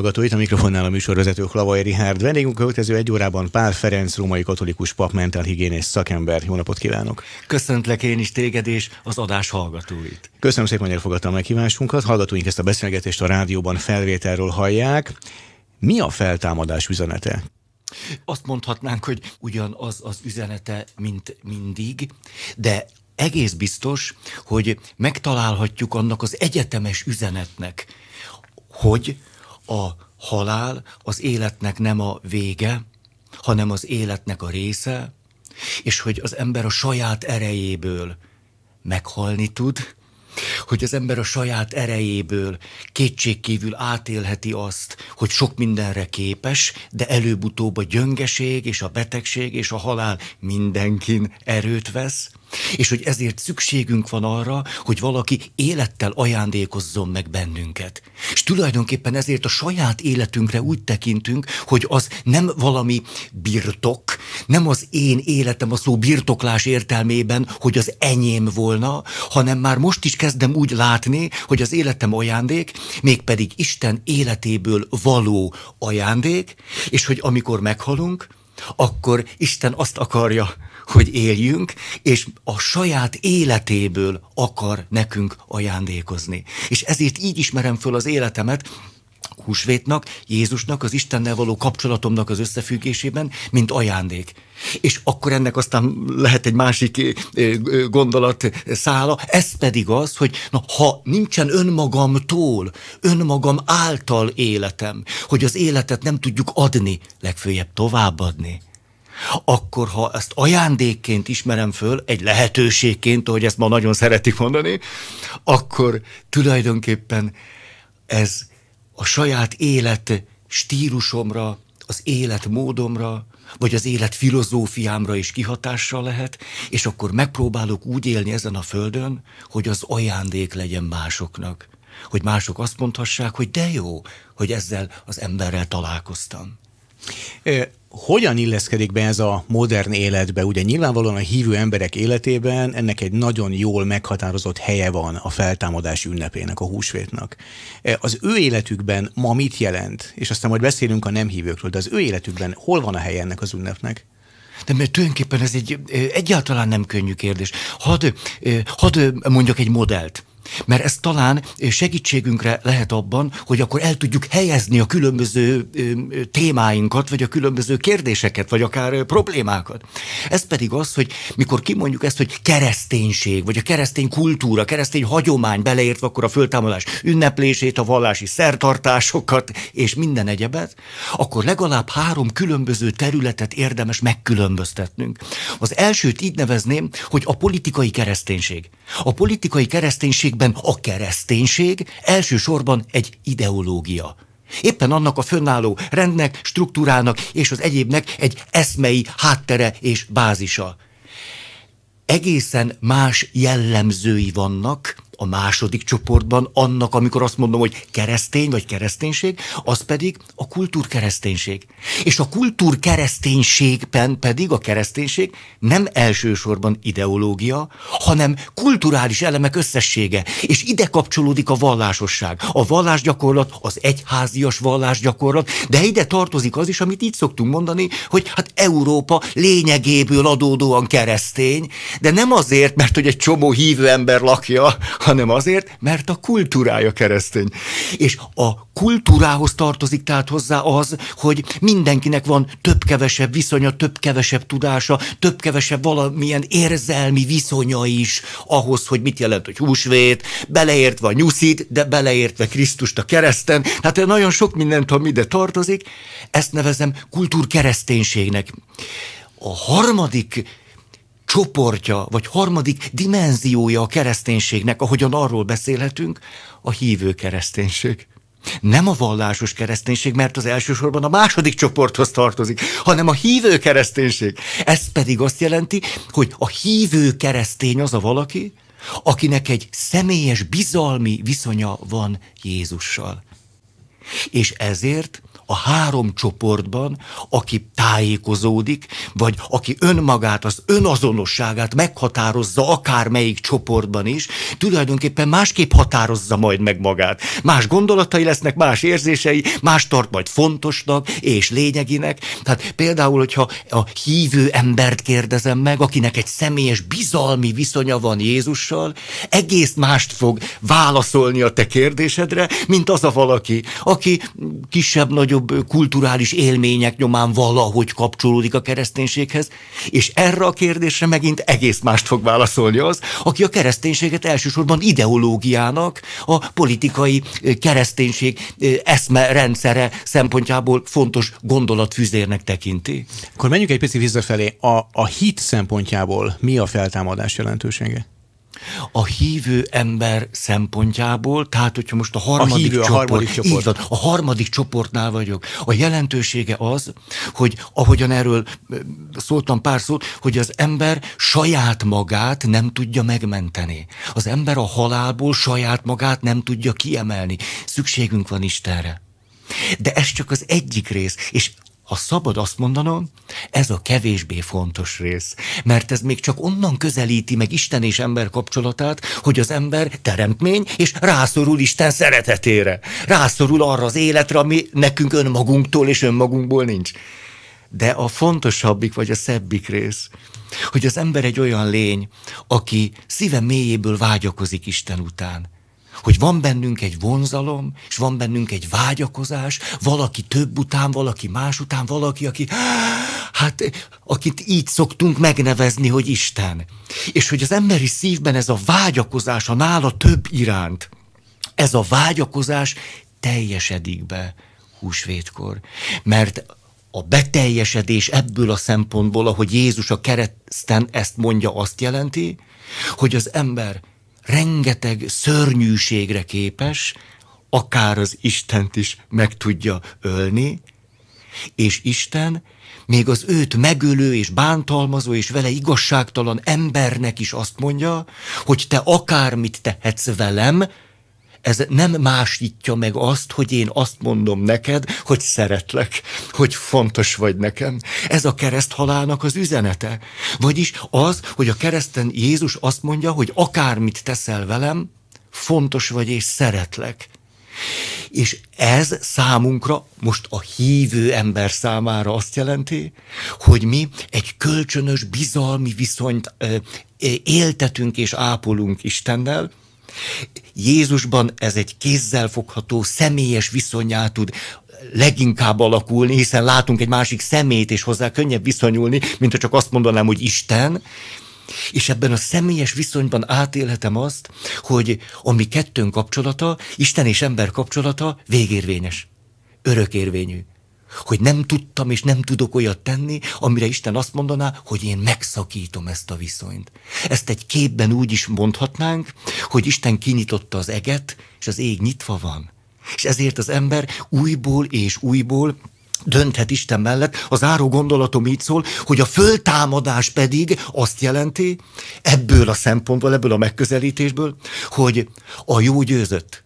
hallgatóit, a mikrofonnál a műsorvezető Klavai Rihárd. Vendégünk következő egy órában Pál Ferenc, római katolikus pap, mentálhigiénész szakember. Jó napot kívánok! Köszöntlek én is téged és az adás hallgatóit. Köszönöm szépen, hogy elfogadta a meghívásunkat. Hallgatóink ezt a beszélgetést a rádióban felvételről hallják. Mi a feltámadás üzenete? Azt mondhatnánk, hogy ugyanaz az üzenete, mint mindig, de egész biztos, hogy megtalálhatjuk annak az egyetemes üzenetnek, hogy a halál az életnek nem a vége, hanem az életnek a része, és hogy az ember a saját erejéből meghalni tud, hogy az ember a saját erejéből kétségkívül átélheti azt, hogy sok mindenre képes, de előbb-utóbb a gyöngeség és a betegség és a halál mindenkin erőt vesz, és hogy ezért szükségünk van arra, hogy valaki élettel ajándékozzon meg bennünket. És tulajdonképpen ezért a saját életünkre úgy tekintünk, hogy az nem valami birtok, nem az én életem a szó birtoklás értelmében, hogy az enyém volna, hanem már most is kezdem úgy látni, hogy az életem ajándék, mégpedig Isten életéből való ajándék, és hogy amikor meghalunk, akkor Isten azt akarja, hogy éljünk, és a saját életéből akar nekünk ajándékozni. És ezért így ismerem föl az életemet, húsvétnak, Jézusnak, az Istennel való kapcsolatomnak az összefüggésében, mint ajándék. És akkor ennek aztán lehet egy másik gondolat szála, ez pedig az, hogy na, ha nincsen önmagamtól, önmagam által életem, hogy az életet nem tudjuk adni, legfőjebb továbbadni akkor ha ezt ajándékként ismerem föl, egy lehetőségként, ahogy ezt ma nagyon szeretik mondani, akkor tulajdonképpen ez a saját élet stílusomra, az életmódomra, vagy az élet filozófiámra is kihatással lehet, és akkor megpróbálok úgy élni ezen a földön, hogy az ajándék legyen másoknak. Hogy mások azt mondhassák, hogy de jó, hogy ezzel az emberrel találkoztam. Hogyan illeszkedik be ez a modern életbe? Ugye nyilvánvalóan a hívő emberek életében ennek egy nagyon jól meghatározott helye van a feltámadás ünnepének, a húsvétnak. Az ő életükben ma mit jelent? És aztán majd beszélünk a nem hívőkről, de az ő életükben hol van a helye ennek az ünnepnek? De mert tulajdonképpen ez egy egyáltalán nem könnyű kérdés. Hadd, had mondjak egy modellt. Mert ez talán segítségünkre lehet abban, hogy akkor el tudjuk helyezni a különböző témáinkat, vagy a különböző kérdéseket, vagy akár problémákat. Ez pedig az, hogy mikor kimondjuk ezt, hogy kereszténység, vagy a keresztény kultúra, keresztény hagyomány beleértve akkor a föltámadás ünneplését, a vallási szertartásokat és minden egyebet, akkor legalább három különböző területet érdemes megkülönböztetnünk. Az elsőt így nevezném, hogy a politikai kereszténység. A politikai kereszténységben a kereszténység elsősorban egy ideológia. Éppen annak a fönnálló rendnek, struktúrának és az egyébnek egy eszmei háttere és bázisa. Egészen más jellemzői vannak, a második csoportban annak, amikor azt mondom, hogy keresztény vagy kereszténység, az pedig a kultúrkereszténység. És a kultúrkereszténységben pedig a kereszténység nem elsősorban ideológia, hanem kulturális elemek összessége. És ide kapcsolódik a vallásosság. A vallásgyakorlat, az egyházias vallásgyakorlat, de ide tartozik az is, amit így szoktunk mondani, hogy hát Európa lényegéből adódóan keresztény, de nem azért, mert hogy egy csomó hívő ember lakja, hanem azért, mert a kultúrája keresztény. És a kultúrához tartozik tehát hozzá az, hogy mindenkinek van több-kevesebb viszonya, több-kevesebb tudása, több-kevesebb valamilyen érzelmi viszonya is ahhoz, hogy mit jelent, hogy húsvét, beleértve a nyuszit, de beleértve Krisztust a kereszten. Tehát nagyon sok mindent, ami ide tartozik, ezt nevezem kultúrkereszténységnek. A harmadik csoportja, vagy harmadik dimenziója a kereszténységnek, ahogyan arról beszélhetünk, a hívő kereszténység. Nem a vallásos kereszténység, mert az elsősorban a második csoporthoz tartozik, hanem a hívő kereszténység. Ez pedig azt jelenti, hogy a hívő keresztény az a valaki, akinek egy személyes bizalmi viszonya van Jézussal. És ezért a három csoportban, aki tájékozódik, vagy aki önmagát, az önazonosságát meghatározza akármelyik csoportban is, tulajdonképpen másképp határozza majd meg magát. Más gondolatai lesznek, más érzései, más tart majd fontosnak és lényeginek. Tehát például, hogyha a hívő embert kérdezem meg, akinek egy személyes bizalmi viszonya van Jézussal, egész mást fog válaszolni a te kérdésedre, mint az a valaki, aki kisebb-nagyobb nagyobb kulturális élmények nyomán valahogy kapcsolódik a kereszténységhez, és erre a kérdésre megint egész mást fog válaszolni az, aki a kereszténységet elsősorban ideológiának, a politikai kereszténység eszme rendszere szempontjából fontos gondolatfüzérnek tekinti. Akkor menjünk egy picit visszafelé. A, a hit szempontjából mi a feltámadás jelentősége? a hívő ember szempontjából, tehát hogyha most a harmadik, a hívő, csoport, a harmadik csoport, így van, a harmadik csoportnál vagyok, a jelentősége az, hogy ahogyan erről szóltam pár szót, hogy az ember saját magát nem tudja megmenteni. Az ember a halálból saját magát nem tudja kiemelni. Szükségünk van Istenre. De ez csak az egyik rész, és ha szabad azt mondanom, ez a kevésbé fontos rész, mert ez még csak onnan közelíti meg Isten és ember kapcsolatát, hogy az ember teremtmény, és rászorul Isten szeretetére. Rászorul arra az életre, ami nekünk önmagunktól és önmagunkból nincs. De a fontosabbik, vagy a szebbik rész, hogy az ember egy olyan lény, aki szíve mélyéből vágyakozik Isten után hogy van bennünk egy vonzalom, és van bennünk egy vágyakozás, valaki több után, valaki más után, valaki, aki, hát, akit így szoktunk megnevezni, hogy Isten. És hogy az emberi szívben ez a vágyakozás a nála több iránt, ez a vágyakozás teljesedik be húsvétkor. Mert a beteljesedés ebből a szempontból, ahogy Jézus a kereszten ezt mondja, azt jelenti, hogy az ember rengeteg szörnyűségre képes, akár az Istent is meg tudja ölni, és Isten még az őt megölő és bántalmazó és vele igazságtalan embernek is azt mondja, hogy te akármit tehetsz velem, ez nem másítja meg azt, hogy én azt mondom neked, hogy szeretlek, hogy fontos vagy nekem. Ez a kereszt halálnak az üzenete. Vagyis az, hogy a kereszten Jézus azt mondja, hogy akármit teszel velem, fontos vagy és szeretlek. És ez számunkra, most a hívő ember számára azt jelenti, hogy mi egy kölcsönös bizalmi viszonyt éltetünk és ápolunk Istennel, Jézusban ez egy kézzelfogható, személyes viszonyá tud leginkább alakulni, hiszen látunk egy másik szemét, és hozzá könnyebb viszonyulni, mint ha csak azt mondanám, hogy Isten. És ebben a személyes viszonyban átélhetem azt, hogy a mi kettőnk kapcsolata, Isten és ember kapcsolata végérvényes, örökérvényű hogy nem tudtam és nem tudok olyat tenni, amire Isten azt mondaná, hogy én megszakítom ezt a viszonyt. Ezt egy képben úgy is mondhatnánk, hogy Isten kinyitotta az eget, és az ég nyitva van. És ezért az ember újból és újból dönthet Isten mellett. az áró gondolatom így szól, hogy a föltámadás pedig azt jelenti, ebből a szempontból, ebből a megközelítésből, hogy a jó győzött,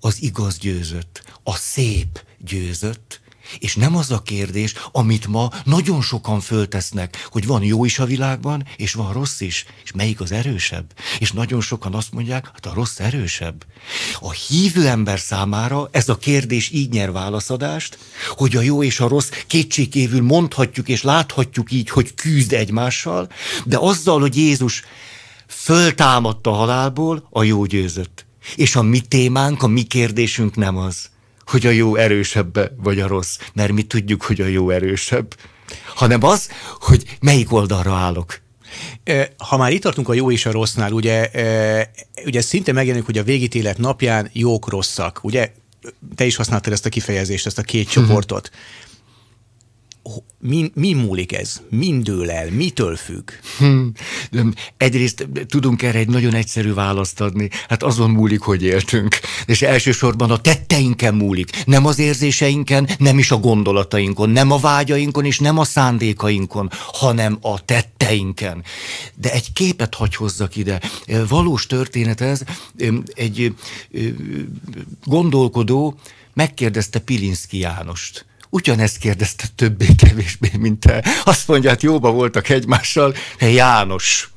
az igaz győzött, a szép győzött, és nem az a kérdés, amit ma nagyon sokan föltesznek, hogy van jó is a világban, és van rossz is, és melyik az erősebb. És nagyon sokan azt mondják, hát a rossz erősebb. A hívő ember számára ez a kérdés így nyer válaszadást, hogy a jó és a rossz kétségkívül mondhatjuk és láthatjuk így, hogy küzd egymással, de azzal, hogy Jézus föltámadta a halálból, a jó győzött. És a mi témánk, a mi kérdésünk nem az hogy a jó erősebb vagy a rossz, mert mi tudjuk, hogy a jó erősebb, hanem az, hogy melyik oldalra állok. Ha már itt tartunk a jó és a rossznál, ugye, ugye szinte megjelenik, hogy a végítélet napján jók rosszak, ugye te is használtad ezt a kifejezést, ezt a két mhm. csoportot. Uh-huh mi, mi múlik ez? Mindől el? Mitől függ? Hmm. Egyrészt tudunk erre egy nagyon egyszerű választ adni. Hát azon múlik, hogy éltünk. És elsősorban a tetteinken múlik. Nem az érzéseinken, nem is a gondolatainkon, nem a vágyainkon és nem a szándékainkon, hanem a tetteinken. De egy képet hagy hozzak ide. Valós történet ez. Egy gondolkodó megkérdezte Pilinszki Jánost Ugyanezt kérdezte többé-kevésbé, mint te. Azt mondja, hát jóba voltak egymással, János,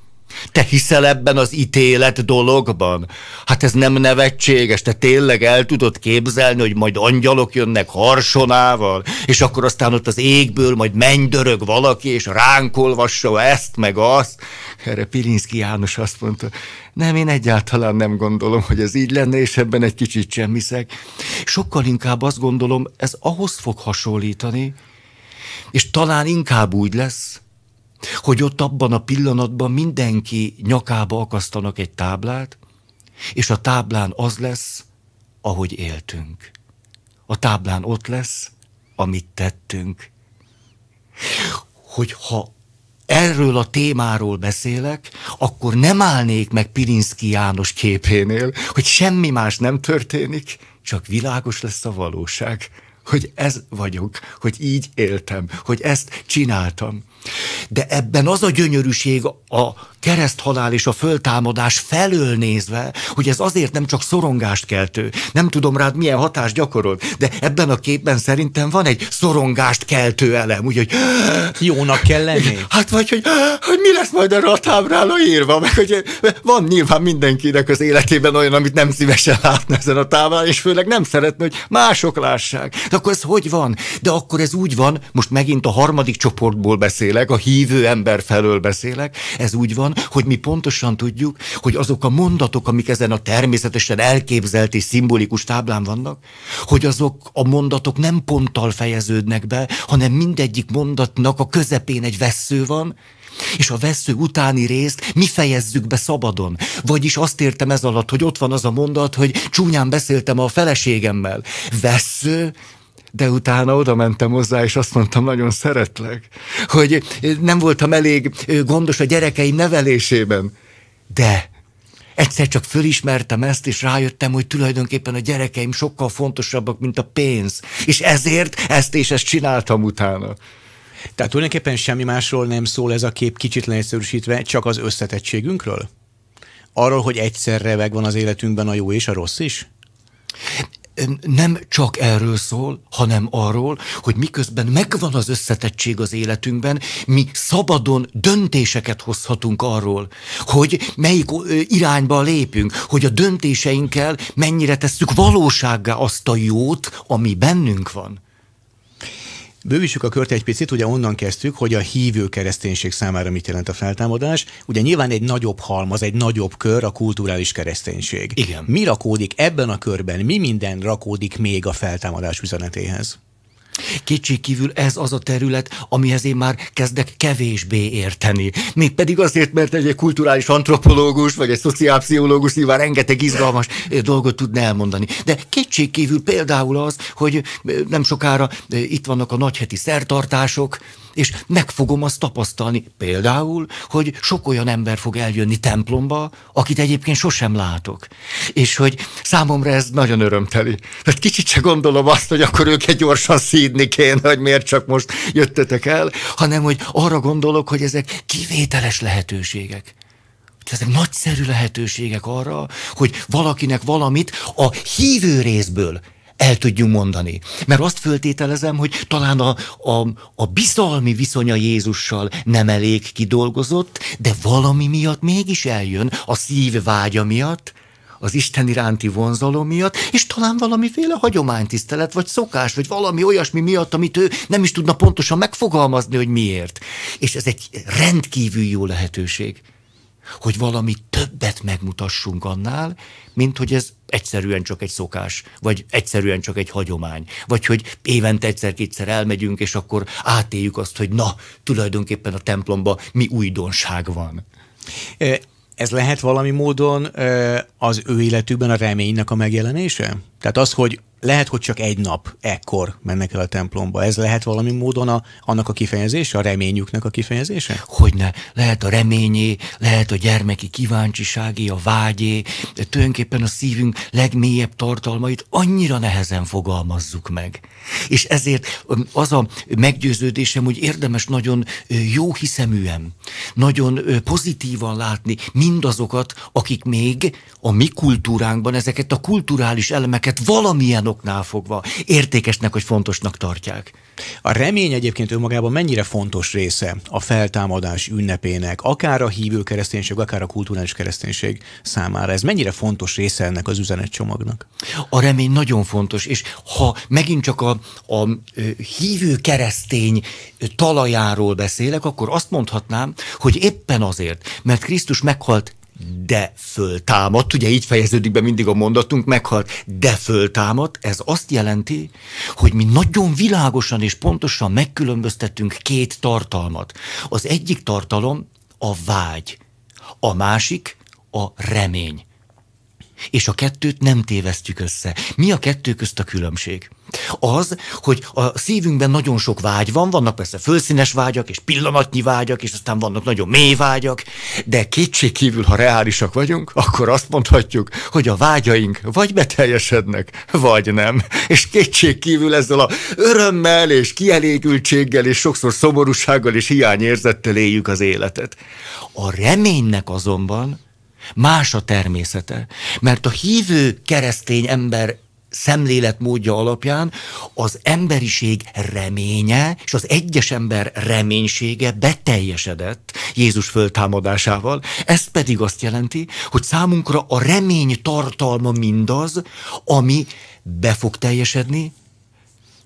te hiszel ebben az ítélet dologban? Hát ez nem nevetséges, te tényleg el tudod képzelni, hogy majd angyalok jönnek harsonával, és akkor aztán ott az égből majd mennydörög valaki, és ránk olvassa ezt meg azt. Erre Pilinszki János azt mondta, nem, én egyáltalán nem gondolom, hogy ez így lenne, és ebben egy kicsit sem hiszek. Sokkal inkább azt gondolom, ez ahhoz fog hasonlítani, és talán inkább úgy lesz, hogy ott abban a pillanatban mindenki nyakába akasztanak egy táblát, és a táblán az lesz, ahogy éltünk. A táblán ott lesz, amit tettünk. Hogy ha erről a témáról beszélek, akkor nem állnék meg Pirinszki János képénél, hogy semmi más nem történik, csak világos lesz a valóság, hogy ez vagyok, hogy így éltem, hogy ezt csináltam. De ebben az a gyönyörűség a kereszthalál és a föltámadás felől nézve, hogy ez azért nem csak szorongást keltő. Nem tudom rád milyen hatást gyakorol, de ebben a képben szerintem van egy szorongást keltő elem, úgyhogy... Jónak kell lenni. Hát vagy, hogy, hogy mi lesz majd erre a táblára írva, meg hogy van nyilván mindenkinek az életében olyan, amit nem szívesen látna ezen a táblán, és főleg nem szeretne, hogy mások lássák. De akkor ez hogy van? De akkor ez úgy van, most megint a harmadik csoportból beszél beszélek, a hívő ember felől beszélek, ez úgy van, hogy mi pontosan tudjuk, hogy azok a mondatok, amik ezen a természetesen elképzelt és szimbolikus táblán vannak, hogy azok a mondatok nem ponttal fejeződnek be, hanem mindegyik mondatnak a közepén egy vesző van, és a vesző utáni részt mi fejezzük be szabadon. Vagyis azt értem ez alatt, hogy ott van az a mondat, hogy csúnyán beszéltem a feleségemmel. Vesző, de utána oda mentem hozzá, és azt mondtam, nagyon szeretlek, hogy nem voltam elég gondos a gyerekeim nevelésében, de egyszer csak fölismertem ezt, és rájöttem, hogy tulajdonképpen a gyerekeim sokkal fontosabbak, mint a pénz, és ezért ezt és ezt csináltam utána. Tehát tulajdonképpen semmi másról nem szól ez a kép kicsit leegyszerűsítve, csak az összetettségünkről? Arról, hogy egyszerre van az életünkben a jó és a rossz is? nem csak erről szól, hanem arról, hogy miközben megvan az összetettség az életünkben, mi szabadon döntéseket hozhatunk arról, hogy melyik irányba lépünk, hogy a döntéseinkkel mennyire tesszük valósággá azt a jót, ami bennünk van. Bővítsük a kört egy picit, ugye onnan kezdtük, hogy a hívő kereszténység számára mit jelent a feltámadás. Ugye nyilván egy nagyobb halmaz, egy nagyobb kör a kulturális kereszténység. Igen. Mi rakódik ebben a körben, mi minden rakódik még a feltámadás üzenetéhez? kívül ez az a terület, amihez én már kezdek kevésbé érteni. pedig azért, mert egy kulturális antropológus, vagy egy szociálpszichológus nyilván rengeteg izgalmas eh, dolgot tudna elmondani. De kívül például az, hogy eh, nem sokára eh, itt vannak a nagyheti szertartások, és meg fogom azt tapasztalni. Például, hogy sok olyan ember fog eljönni templomba, akit egyébként sosem látok. És hogy számomra ez nagyon örömteli. Mert kicsit se gondolom azt, hogy akkor őket gyorsan szídni kéne, hogy miért csak most jöttetek el, hanem hogy arra gondolok, hogy ezek kivételes lehetőségek. Ezek nagyszerű lehetőségek arra, hogy valakinek valamit a hívő részből el tudjunk mondani. Mert azt föltételezem, hogy talán a, a, a bizalmi viszonya Jézussal nem elég kidolgozott, de valami miatt mégis eljön, a szív vágya miatt, az Isten iránti vonzalom miatt, és talán valamiféle hagyománytisztelet, vagy szokás, vagy valami olyasmi miatt, amit ő nem is tudna pontosan megfogalmazni, hogy miért. És ez egy rendkívül jó lehetőség hogy valami többet megmutassunk annál, mint hogy ez egyszerűen csak egy szokás, vagy egyszerűen csak egy hagyomány, vagy hogy évente egyszer-kétszer elmegyünk, és akkor átéljük azt, hogy na, tulajdonképpen a templomba mi újdonság van. Ez lehet valami módon az ő életükben a reménynek a megjelenése? Tehát az, hogy lehet, hogy csak egy nap ekkor mennek el a templomba. Ez lehet valami módon a, annak a kifejezése, a reményüknek a kifejezése? Hogyne. Lehet a reményé, lehet a gyermeki kíváncsiságé, a vágyé, de tulajdonképpen a szívünk legmélyebb tartalmait annyira nehezen fogalmazzuk meg. És ezért az a meggyőződésem, hogy érdemes nagyon jó hiszeműen, nagyon pozitívan látni mindazokat, akik még a mi kultúránkban ezeket a kulturális elemeket valamilyen oknál fogva értékesnek vagy fontosnak tartják. A remény egyébként önmagában mennyire fontos része a feltámadás ünnepének, akár a hívő kereszténység, akár a kulturális kereszténység számára. Ez mennyire fontos része ennek az üzenetcsomagnak? A remény nagyon fontos, és ha megint csak a, a hívő keresztény talajáról beszélek, akkor azt mondhatnám, hogy éppen azért, mert Krisztus meghalt de föltámadt, ugye így fejeződik be mindig a mondatunk, meghalt, de föltámadt, ez azt jelenti, hogy mi nagyon világosan és pontosan megkülönböztetünk két tartalmat. Az egyik tartalom a vágy, a másik a remény és a kettőt nem tévesztjük össze. Mi a kettő közt a különbség? Az, hogy a szívünkben nagyon sok vágy van, vannak persze fölszínes vágyak, és pillanatnyi vágyak, és aztán vannak nagyon mély vágyak, de kívül, ha reálisak vagyunk, akkor azt mondhatjuk, hogy a vágyaink vagy beteljesednek, vagy nem. És kívül ezzel a örömmel és kielégültséggel és sokszor szomorúsággal és hiányérzettel éljük az életet. A reménynek azonban Más a természete. Mert a hívő keresztény ember szemléletmódja alapján az emberiség reménye és az egyes ember reménysége beteljesedett Jézus föltámadásával. Ez pedig azt jelenti, hogy számunkra a remény tartalma mindaz, ami be fog teljesedni,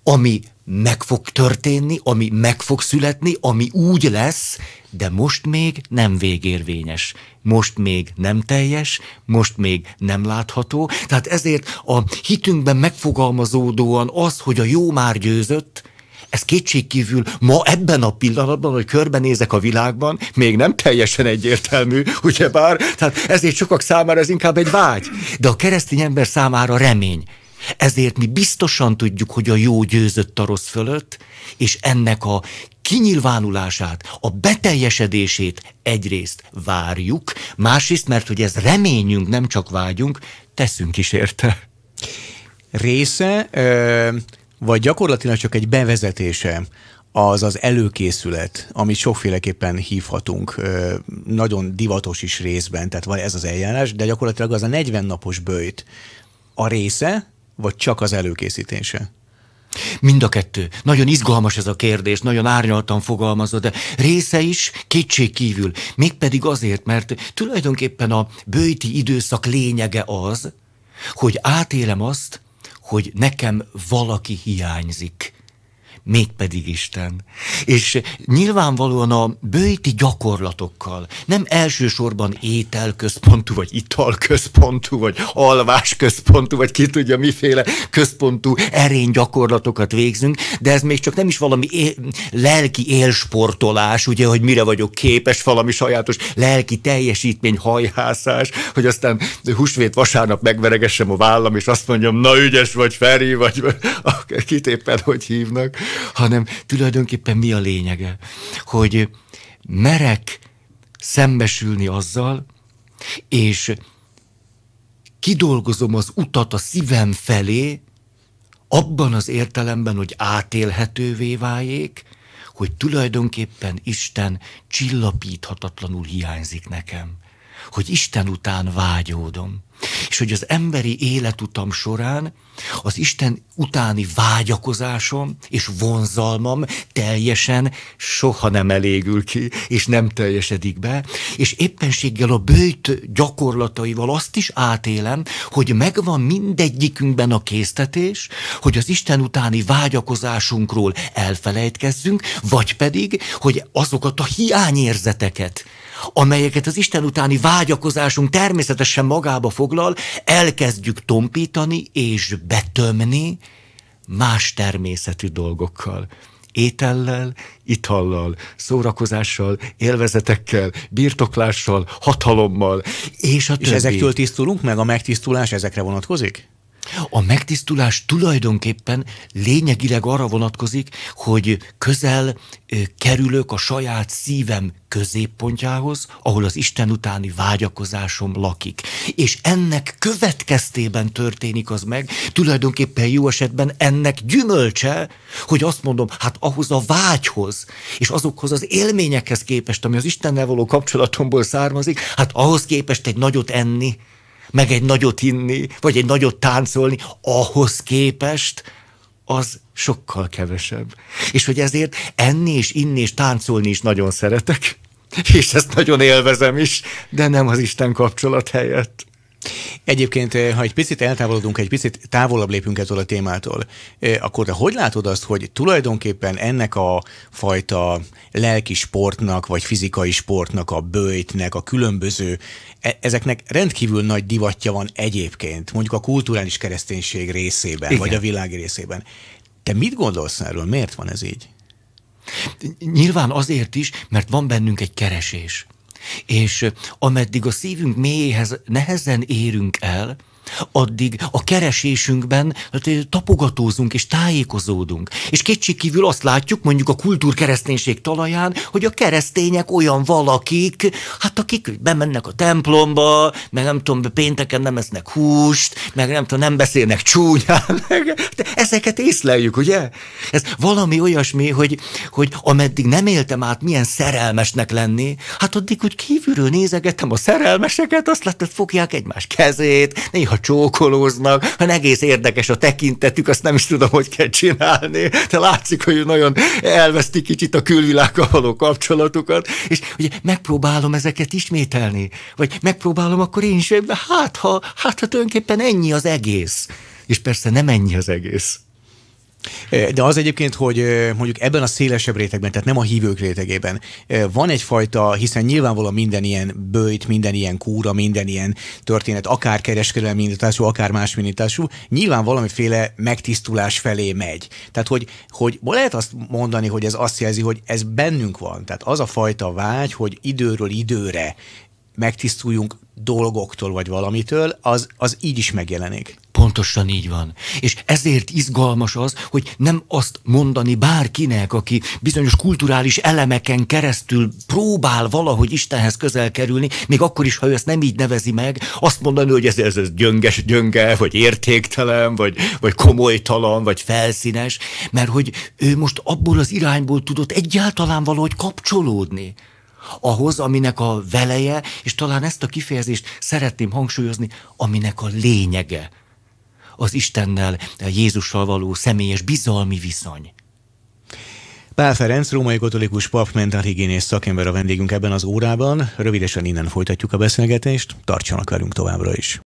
ami meg fog történni, ami meg fog születni, ami úgy lesz, de most még nem végérvényes, most még nem teljes, most még nem látható. Tehát ezért a hitünkben megfogalmazódóan az, hogy a jó már győzött, ez kétségkívül ma ebben a pillanatban, hogy körbenézek a világban, még nem teljesen egyértelmű, ugyebár, tehát ezért sokak számára ez inkább egy vágy, de a keresztény ember számára remény. Ezért mi biztosan tudjuk, hogy a jó győzött a rossz fölött, és ennek a kinyilvánulását, a beteljesedését egyrészt várjuk, másrészt, mert hogy ez reményünk, nem csak vágyunk, teszünk is érte. Része, vagy gyakorlatilag csak egy bevezetése az az előkészület, amit sokféleképpen hívhatunk, nagyon divatos is részben, tehát van ez az eljárás, de gyakorlatilag az a 40 napos bőjt a része, vagy csak az előkészítése? Mind a kettő. Nagyon izgalmas ez a kérdés, nagyon árnyaltan fogalmazod, de része is kétség kívül. Mégpedig azért, mert tulajdonképpen a bőti időszak lényege az, hogy átélem azt, hogy nekem valaki hiányzik mégpedig Isten. És nyilvánvalóan a bőti gyakorlatokkal, nem elsősorban ételközpontú, vagy italközpontú, vagy alvásközpontú, vagy ki tudja miféle központú gyakorlatokat végzünk, de ez még csak nem is valami é- lelki élsportolás, ugye, hogy mire vagyok képes, valami sajátos lelki teljesítmény hajhászás, hogy aztán húsvét vasárnap megveregessem a vállam, és azt mondjam, na ügyes vagy Feri, vagy kit éppen hogy hívnak, hanem tulajdonképpen mi a lényege, hogy merek szembesülni azzal, és kidolgozom az utat a szívem felé, abban az értelemben, hogy átélhetővé váljék, hogy tulajdonképpen Isten csillapíthatatlanul hiányzik nekem, hogy Isten után vágyódom. És hogy az emberi életutam során az Isten utáni vágyakozásom és vonzalmam teljesen soha nem elégül ki, és nem teljesedik be, és éppenséggel a bőjt gyakorlataival azt is átélem, hogy megvan mindegyikünkben a késztetés, hogy az Isten utáni vágyakozásunkról elfelejtkezzünk, vagy pedig, hogy azokat a hiányérzeteket, amelyeket az Isten utáni vágyakozásunk természetesen magába foglal, elkezdjük tompítani és betömni más természetű dolgokkal étellel, itallal, szórakozással, élvezetekkel, birtoklással, hatalommal, és a többi. És ezektől tisztulunk meg? A megtisztulás ezekre vonatkozik? A megtisztulás tulajdonképpen lényegileg arra vonatkozik, hogy közel kerülök a saját szívem középpontjához, ahol az Isten utáni vágyakozásom lakik. És ennek következtében történik az meg, tulajdonképpen jó esetben ennek gyümölcse, hogy azt mondom, hát ahhoz a vágyhoz, és azokhoz az élményekhez képest, ami az Istennel való kapcsolatomból származik, hát ahhoz képest egy nagyot enni, meg egy nagyot inni, vagy egy nagyot táncolni, ahhoz képest az sokkal kevesebb. És hogy ezért enni és inni és táncolni is nagyon szeretek, és ezt nagyon élvezem is, de nem az Isten kapcsolat helyett. Egyébként, eh, ha egy picit eltávolodunk, egy picit távolabb lépünk ettől a témától, eh, akkor te hogy látod azt, hogy tulajdonképpen ennek a fajta lelki sportnak, vagy fizikai sportnak, a bőjtnek, a különböző, e, ezeknek rendkívül nagy divatja van egyébként, mondjuk a kulturális kereszténység részében, Igen. vagy a világ részében. Te mit gondolsz erről? Miért van ez így? Nyilván azért is, mert van bennünk egy keresés. És ameddig a szívünk mélyéhez nehezen érünk el, addig a keresésünkben hát, tapogatózunk és tájékozódunk. És kétségkívül azt látjuk mondjuk a kultúrkereszténység talaján, hogy a keresztények olyan valakik, hát akik bemennek a templomba, meg nem tudom, pénteken nem esznek húst, meg nem tudom, nem beszélnek csúnyán, meg, de ezeket észleljük, ugye? Ez valami olyasmi, hogy, hogy ameddig nem éltem át, milyen szerelmesnek lenni, hát addig, úgy kívülről nézegettem a szerelmeseket, azt látod, fogják egymás kezét, néha csókolóznak, hanem hát egész érdekes a tekintetük, azt nem is tudom, hogy kell csinálni. De látszik, hogy nagyon elveszti kicsit a külvilággal való kapcsolatukat, és ugye megpróbálom ezeket ismételni, vagy megpróbálom akkor én is, hát ha, hát ha tulajdonképpen ennyi az egész. És persze nem ennyi az egész. De az egyébként, hogy mondjuk ebben a szélesebb rétegben, tehát nem a hívők rétegében, van egyfajta, hiszen nyilvánvalóan minden ilyen bőjt, minden ilyen kúra, minden ilyen történet, akár kereskedelmi indítású, akár más indítású, nyilván valamiféle megtisztulás felé megy. Tehát, hogy, hogy lehet azt mondani, hogy ez azt jelzi, hogy ez bennünk van. Tehát az a fajta vágy, hogy időről időre megtisztuljunk dolgoktól vagy valamitől, az, az így is megjelenik. Pontosan így van. És ezért izgalmas az, hogy nem azt mondani bárkinek, aki bizonyos kulturális elemeken keresztül próbál valahogy Istenhez közel kerülni, még akkor is, ha ő ezt nem így nevezi meg, azt mondani, hogy ez, ez, ez gyönges, gyönge, vagy értéktelen, vagy, vagy komolytalan, vagy felszínes, mert hogy ő most abból az irányból tudott egyáltalán valahogy kapcsolódni ahhoz, aminek a veleje, és talán ezt a kifejezést szeretném hangsúlyozni, aminek a lényege az Istennel, Jézussal való személyes bizalmi viszony. Pál Ferenc, római katolikus pap, mentálhigiénész szakember a vendégünk ebben az órában. Rövidesen innen folytatjuk a beszélgetést, tartsanak velünk továbbra is.